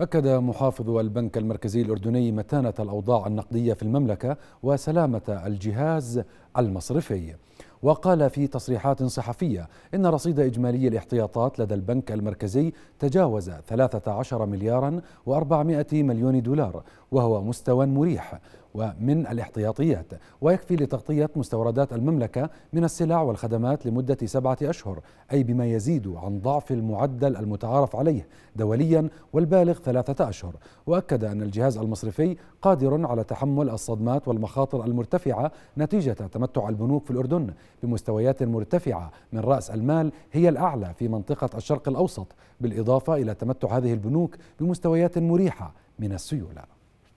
أكد محافظ البنك المركزي الأردني متانة الأوضاع النقدية في المملكة وسلامة الجهاز المصرفي وقال في تصريحات صحفية إن رصيد إجمالي الاحتياطات لدى البنك المركزي تجاوز 13 مليارا و400 مليون دولار وهو مستوى مريح ومن الاحتياطيات ويكفي لتغطية مستوردات المملكة من السلع والخدمات لمدة سبعة أشهر أي بما يزيد عن ضعف المعدل المتعارف عليه دوليا والبالغ ثلاثة أشهر وأكد أن الجهاز المصرفي قادر على تحمل الصدمات والمخاطر المرتفعة نتيجة تمتع البنوك في الأردن بمستويات مرتفعة من رأس المال هي الأعلى في منطقة الشرق الأوسط بالإضافة إلى تمتع هذه البنوك بمستويات مريحة من السيولة